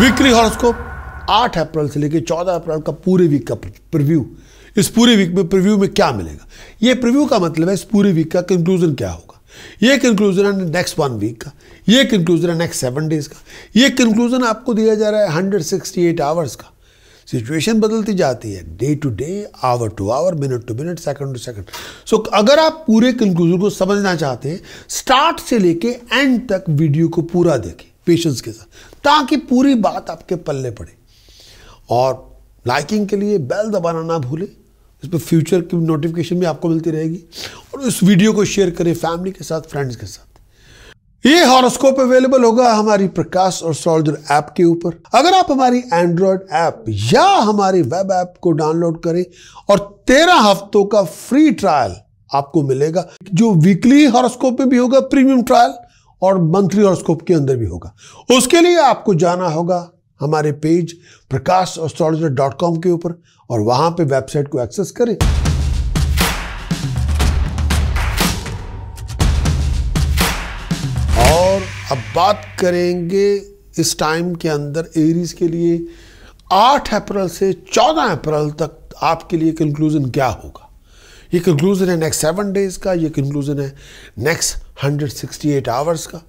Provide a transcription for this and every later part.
weekly horoscope 8 अप्रैल से लेकर 14 अप्रैल का पूरे वीक का प्रिव्यू इस पूरे वीक में प्रिव्यू में क्या मिलेगा ये प्रिव्यू का मतलब है इस पूरे वीक का कंक्लूजन क्या होगा ये कंक्लूजन है नेक्स्ट वन वीक का ये कंक्लूजन है नेक्स्ट सेवन डेज का ये कंक्लूजन आपको दिया जा रहा है हंड्रेड सिक्सटी एट आवर्स का सिचुएशन बदलती जाती है day to day hour to hour minute to minute second to second so अगर आप पूरे कंक्लूजन को समझना चाहते हैं स्टार्ट से लेके एंड तक वीडियो को पूरा देखें पेशेंस के साथ ताकि पूरी बात आपके पल्ले पड़े और लाइकिंग के लिए बेल दबाना ना भूलें पर फ्यूचर की नोटिफिकेशन भी आपको मिलती रहेगी और इस वीडियो को शेयर करें फैमिली के साथ फ्रेंड्स के साथ ये हॉरोस्कोप अवेलेबल होगा हमारी प्रकाश और सोल्जर ऐप के ऊपर अगर आप हमारी एंड्रॉयड ऐप या हमारी वेब ऐप को डाउनलोड करें और तेरह हफ्तों का फ्री ट्रायल आपको मिलेगा जो वीकली हॉरोस्कोप में भी होगा प्रीमियम ट्रायल और मंथली हॉरोस्कोप के अंदर भी होगा उसके लिए आपको जाना होगा हमारे page Prakash astrologer dot com के ऊपर और वहां पे वेबसाइट को एक्सेस करें और अब बात करेंगे इस टाइम के अंदर एरीज के लिए 8 अप्रैल से 14 अप्रैल तक आपके लिए कंक्लूजन क्या होगा ये कंक्लूज़न है नेक्स्ट सेवन डेज़ का ये कंक्लूज़न है next hundred sixty eight hours का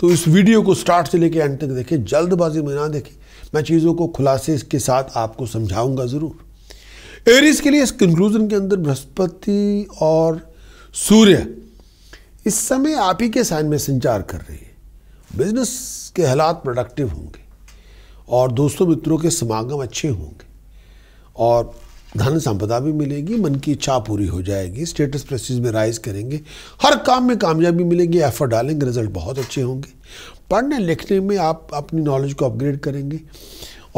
तो इस वीडियो को स्टार्ट से लेकर एंड तक देखें जल्दबाजी में ना देखें मैं चीज़ों को खुलासे के साथ आपको समझाऊंगा ज़रूर एरीज के लिए इस कंक्लूज़न के अंदर बृहस्पति और सूर्य इस समय आप ही के साइन में संचार कर रही है बिजनेस के हालात प्रोडक्टिव होंगे और दोस्तों मित्रों के समागम अच्छे होंगे और धन संपदा भी मिलेगी मन की इच्छा पूरी हो जाएगी स्टेटस प्रेस्टीज में राइज करेंगे हर काम में कामयाबी मिलेगी एफर्ट डालेंगे रिजल्ट बहुत अच्छे होंगे पढ़ने लिखने में आप अपनी नॉलेज को अपग्रेड करेंगे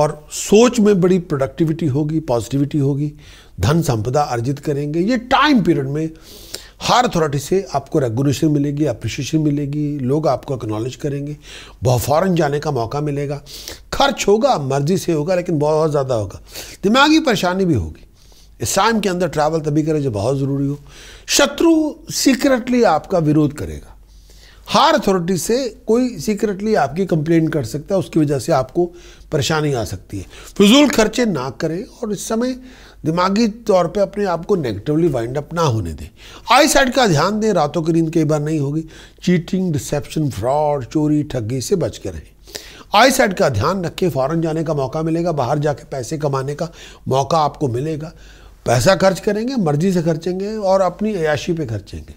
और सोच में बड़ी प्रोडक्टिविटी होगी पॉजिटिविटी होगी धन संपदा अर्जित करेंगे ये टाइम पीरियड में हर अथॉरिटी से आपको रेगुलेशन मिलेगी अप्रिशिएशन मिलेगी लोग आपको एक्नॉलेज करेंगे बहुत फ़ौरन जाने का मौका मिलेगा खर्च होगा मर्जी से होगा लेकिन बहुत ज़्यादा होगा दिमागी परेशानी भी होगी इस टाइम के अंदर ट्रैवल तभी करें जो बहुत ज़रूरी हो शत्रु सीक्रेटली आपका विरोध करेगा हार अथॉरिटी से कोई सीक्रेटली आपकी कंप्लेंट कर सकता है उसकी वजह से आपको परेशानी आ सकती है फिजूल खर्चे ना करें और इस समय दिमागी तौर पे अपने आप को नेगेटिवली वाइंड अप ना होने दें आई साइड का ध्यान दें रातों की नींद कई बार नहीं होगी चीटिंग डिसेप्शन फ्रॉड चोरी ठगी से बच के रहें आई साइड का ध्यान रखें फॉरन जाने का मौका मिलेगा बाहर जाके पैसे कमाने का मौका आपको मिलेगा पैसा खर्च करेंगे मर्जी से खर्चेंगे और अपनी अयाशी पे खर्चेंगे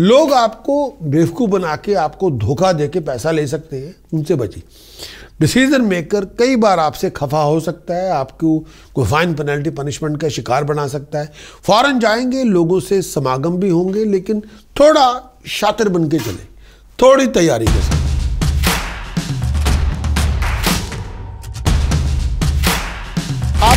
लोग आपको बेवकूफ़ बना के आपको धोखा दे के पैसा ले सकते हैं उनसे बची डिसीजन मेकर कई बार आपसे खफा हो सकता है आपको कोई फाइन पेनल्टी पनिशमेंट का शिकार बना सकता है फ़ौरन जाएंगे लोगों से समागम भी होंगे लेकिन थोड़ा शातिर बन के चले थोड़ी तैयारी के साथ